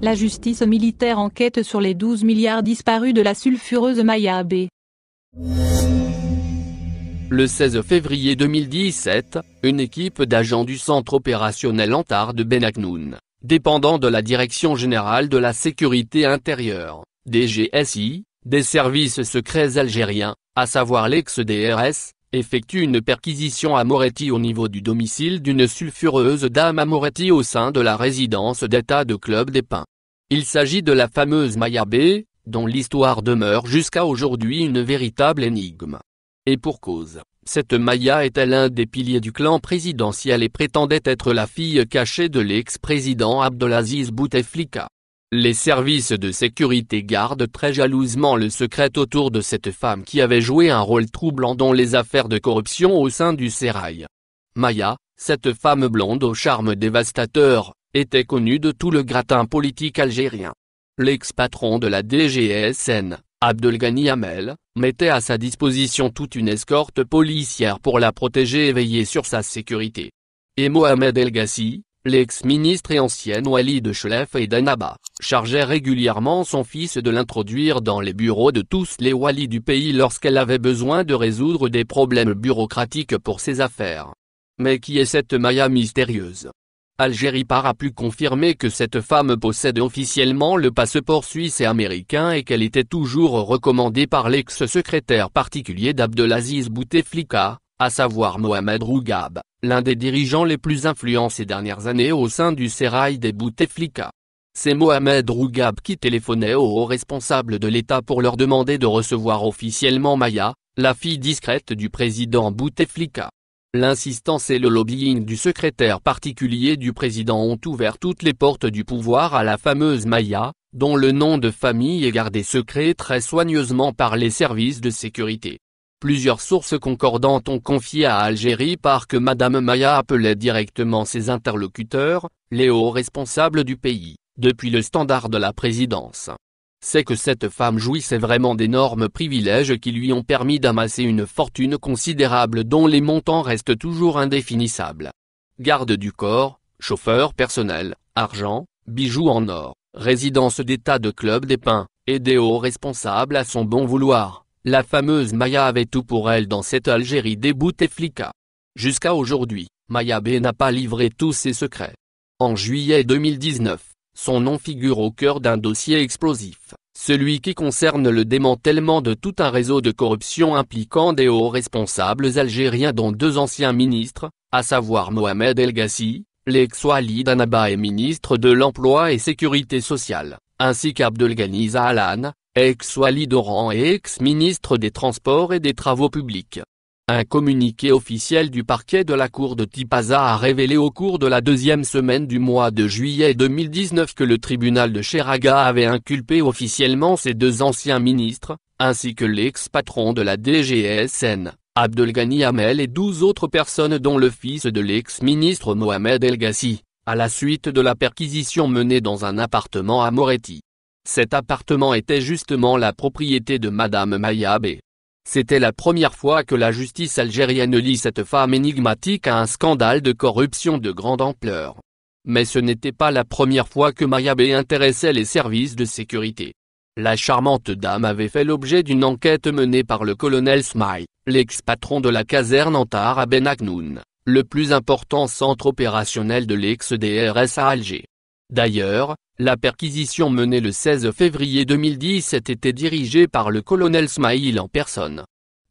La justice militaire enquête sur les 12 milliards disparus de la sulfureuse Maya B. Le 16 février 2017, une équipe d'agents du centre opérationnel Antar de Benaknoun, dépendant de la Direction Générale de la Sécurité Intérieure, DGSI, des services secrets algériens, à savoir l'ex-DRS, effectue une perquisition à Moretti au niveau du domicile d'une sulfureuse dame à Moretti au sein de la résidence d'État de Club des Pins. Il s'agit de la fameuse Maya B, dont l'histoire demeure jusqu'à aujourd'hui une véritable énigme. Et pour cause, cette Maya était l'un des piliers du clan présidentiel et prétendait être la fille cachée de l'ex-président Abdelaziz Bouteflika. Les services de sécurité gardent très jalousement le secret autour de cette femme qui avait joué un rôle troublant dans les affaires de corruption au sein du sérail. Maya, cette femme blonde au charme dévastateur, était connue de tout le gratin politique algérien. L'ex-patron de la DGSN, Abdelghani Hamel, mettait à sa disposition toute une escorte policière pour la protéger et veiller sur sa sécurité. Et Mohamed El Gassi, L'ex-ministre et ancienne Wali de Chelef et d'Anaba, chargeait régulièrement son fils de l'introduire dans les bureaux de tous les walis du pays lorsqu'elle avait besoin de résoudre des problèmes bureaucratiques pour ses affaires. Mais qui est cette Maya mystérieuse Algérie Par a pu confirmer que cette femme possède officiellement le passeport suisse et américain et qu'elle était toujours recommandée par l'ex-secrétaire particulier d'Abdelaziz Bouteflika, à savoir Mohamed Rougab l'un des dirigeants les plus influents ces dernières années au sein du sérail des Bouteflika. C'est Mohamed Rougab qui téléphonait aux responsables de l'État pour leur demander de recevoir officiellement Maya, la fille discrète du président Bouteflika. L'insistance et le lobbying du secrétaire particulier du président ont ouvert toutes les portes du pouvoir à la fameuse Maya, dont le nom de famille est gardé secret très soigneusement par les services de sécurité. Plusieurs sources concordantes ont confié à Algérie par que Madame Maya appelait directement ses interlocuteurs, les hauts responsables du pays, depuis le standard de la présidence. C'est que cette femme jouissait vraiment d'énormes privilèges qui lui ont permis d'amasser une fortune considérable dont les montants restent toujours indéfinissables. Garde du corps, chauffeur personnel, argent, bijoux en or, résidence d'état de club des pins, et des hauts responsables à son bon vouloir. La fameuse Maya avait tout pour elle dans cette Algérie des Bouteflika. Jusqu'à aujourd'hui, Maya B n'a pas livré tous ses secrets. En juillet 2019, son nom figure au cœur d'un dossier explosif, celui qui concerne le démantèlement de tout un réseau de corruption impliquant des hauts responsables algériens dont deux anciens ministres, à savoir Mohamed El Gassi, l'ex-Wali Danaba et ministre de l'Emploi et Sécurité Sociale, ainsi qu'Abdelghani Zahalan, Ex-Wali Doran et ex-ministre des Transports et des Travaux Publics. Un communiqué officiel du parquet de la cour de Tipaza a révélé au cours de la deuxième semaine du mois de juillet 2019 que le tribunal de Cheraga avait inculpé officiellement ses deux anciens ministres, ainsi que l'ex-patron de la DGSN, Abdelghani Amel et douze autres personnes dont le fils de l'ex-ministre Mohamed El Gassi, à la suite de la perquisition menée dans un appartement à Moretti. Cet appartement était justement la propriété de Madame Mayabé. C'était la première fois que la justice algérienne lit cette femme énigmatique à un scandale de corruption de grande ampleur. Mais ce n'était pas la première fois que Mayabé intéressait les services de sécurité. La charmante dame avait fait l'objet d'une enquête menée par le colonel Smy, l'ex-patron de la caserne Antar à Ben le plus important centre opérationnel de l'ex-DRS à Alger. D'ailleurs, la perquisition menée le 16 février a était dirigée par le colonel Smail en personne.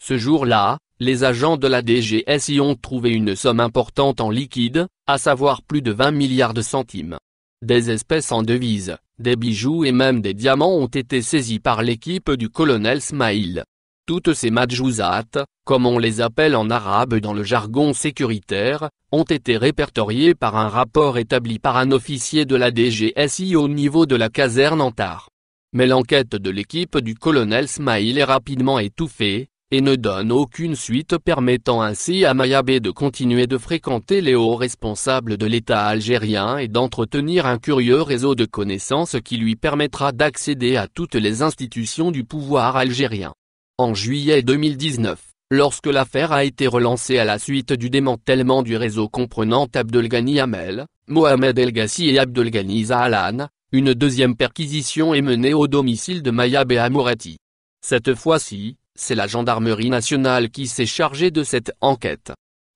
Ce jour-là, les agents de la DGS y ont trouvé une somme importante en liquide, à savoir plus de 20 milliards de centimes. Des espèces en devises, des bijoux et même des diamants ont été saisis par l'équipe du colonel Smail. Toutes ces majouzates, comme on les appelle en arabe dans le jargon sécuritaire, ont été répertoriées par un rapport établi par un officier de la DGSI au niveau de la caserne Antar. Mais l'enquête de l'équipe du colonel Smail est rapidement étouffée, et ne donne aucune suite permettant ainsi à Mayabe de continuer de fréquenter les hauts responsables de l'État algérien et d'entretenir un curieux réseau de connaissances qui lui permettra d'accéder à toutes les institutions du pouvoir algérien. En juillet 2019, lorsque l'affaire a été relancée à la suite du démantèlement du réseau comprenant Abdelghani Hamel, Mohamed el et Abdelghani Zahalan, une deuxième perquisition est menée au domicile de Maya Behamourati. Cette fois-ci, c'est la gendarmerie nationale qui s'est chargée de cette enquête.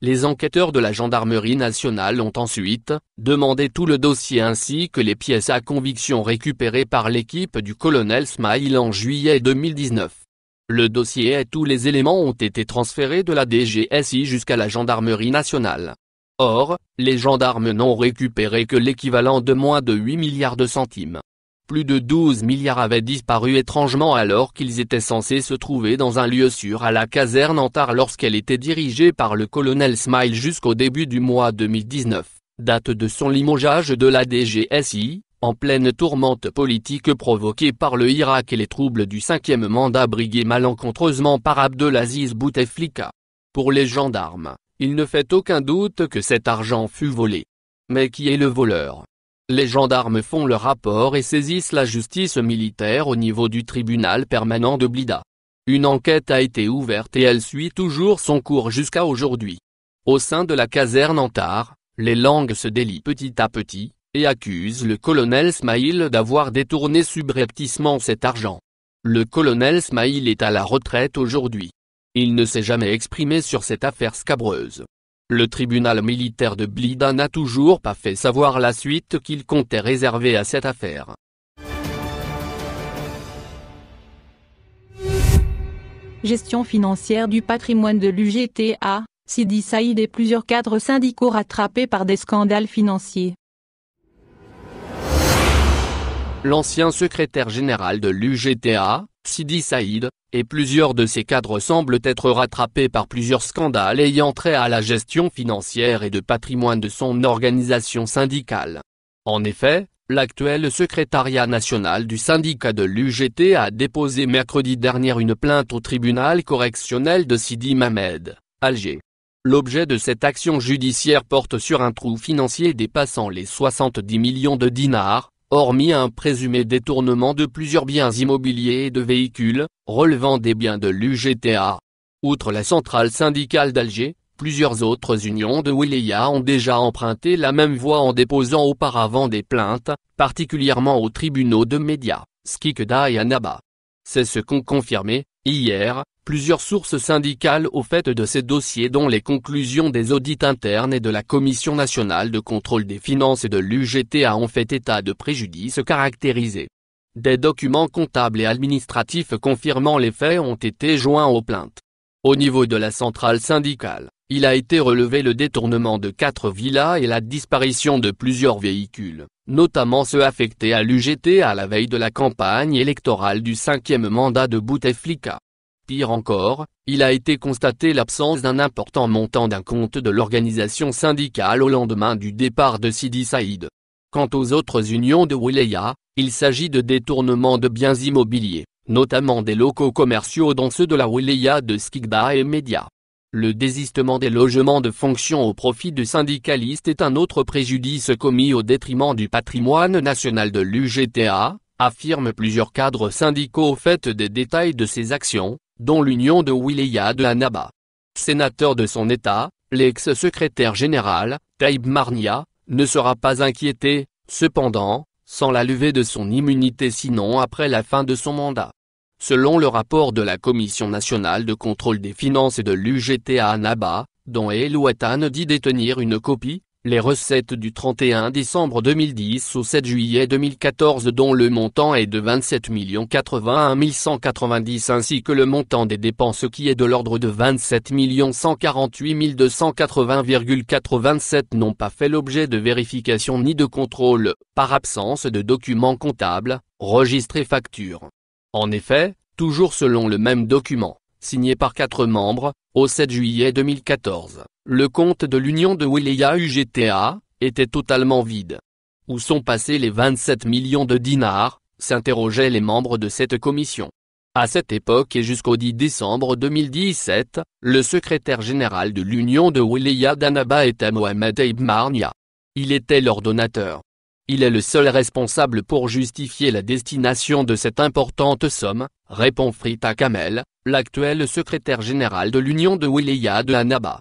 Les enquêteurs de la gendarmerie nationale ont ensuite demandé tout le dossier ainsi que les pièces à conviction récupérées par l'équipe du colonel Smail en juillet 2019. Le dossier et tous les éléments ont été transférés de la DGSI jusqu'à la gendarmerie nationale. Or, les gendarmes n'ont récupéré que l'équivalent de moins de 8 milliards de centimes. Plus de 12 milliards avaient disparu étrangement alors qu'ils étaient censés se trouver dans un lieu sûr à la caserne Antar lorsqu'elle était dirigée par le colonel Smile jusqu'au début du mois 2019, date de son limogeage de la DGSI, en pleine tourmente politique provoquée par le Irak et les troubles du cinquième mandat brigué malencontreusement par Abdelaziz Bouteflika. Pour les gendarmes, il ne fait aucun doute que cet argent fut volé. Mais qui est le voleur Les gendarmes font le rapport et saisissent la justice militaire au niveau du tribunal permanent de Blida. Une enquête a été ouverte et elle suit toujours son cours jusqu'à aujourd'hui. Au sein de la caserne Antar, les langues se délient petit à petit, et accuse le colonel Smail d'avoir détourné subrepticement cet argent. Le colonel Smail est à la retraite aujourd'hui. Il ne s'est jamais exprimé sur cette affaire scabreuse. Le tribunal militaire de Blida n'a toujours pas fait savoir la suite qu'il comptait réserver à cette affaire. Gestion financière du patrimoine de l'UGTA, Sidi Saïd et plusieurs cadres syndicaux rattrapés par des scandales financiers l'ancien secrétaire général de l'UGTA, Sidi Saïd, et plusieurs de ses cadres semblent être rattrapés par plusieurs scandales ayant trait à la gestion financière et de patrimoine de son organisation syndicale. En effet, L'actuel secrétariat national du syndicat de l'UGT a déposé mercredi dernier une plainte au tribunal correctionnel de Sidi Mamed, Alger. L'objet de cette action judiciaire porte sur un trou financier dépassant les 70 millions de dinars, hormis un présumé détournement de plusieurs biens immobiliers et de véhicules, relevant des biens de l'UGTA. Outre la centrale syndicale d'Alger, plusieurs autres unions de Wilaya ont déjà emprunté la même voie en déposant auparavant des plaintes, particulièrement aux tribunaux de médias, Skikda et Annaba. C'est ce qu'ont confirmé, Hier, plusieurs sources syndicales au fait de ces dossiers dont les conclusions des audits internes et de la Commission nationale de contrôle des finances et de a ont fait état de préjudice caractérisés. Des documents comptables et administratifs confirmant les faits ont été joints aux plaintes. Au niveau de la centrale syndicale, il a été relevé le détournement de quatre villas et la disparition de plusieurs véhicules notamment ceux affectés à l'UGT à la veille de la campagne électorale du cinquième mandat de Bouteflika. Pire encore, il a été constaté l'absence d'un important montant d'un compte de l'organisation syndicale au lendemain du départ de Sidi Saïd. Quant aux autres unions de Wilaya, il s'agit de détournements de biens immobiliers, notamment des locaux commerciaux dont ceux de la Wilaya de Skikda et Média. Le désistement des logements de fonction au profit du syndicaliste est un autre préjudice commis au détriment du patrimoine national de l'UGTA, affirment plusieurs cadres syndicaux au fait des détails de ces actions, dont l'union de Wilaya de naba Sénateur de son État, l'ex-secrétaire général, Taïb Marnia, ne sera pas inquiété, cependant, sans la levée de son immunité sinon après la fin de son mandat. Selon le rapport de la Commission nationale de contrôle des finances et de l'UGTA à Naba, dont Ouattan dit détenir une copie, les recettes du 31 décembre 2010 au 7 juillet 2014 dont le montant est de 27 81 190 ainsi que le montant des dépenses qui est de l'ordre de 27 148 280,87 n'ont pas fait l'objet de vérification ni de contrôle, par absence de documents comptables, registres et factures. En effet, toujours selon le même document, signé par quatre membres, au 7 juillet 2014, le compte de l'Union de Wilaya UGTA était totalement vide. Où sont passés les 27 millions de dinars s'interrogeaient les membres de cette commission. À cette époque et jusqu'au 10 décembre 2017, le secrétaire général de l'Union de Wilaya d'Anaba était Mohamed Ibn Marnia. Il était l'ordonnateur il est le seul responsable pour justifier la destination de cette importante somme, répond Frita Kamel, l'actuel secrétaire général de l'Union de Wilaya de Annaba.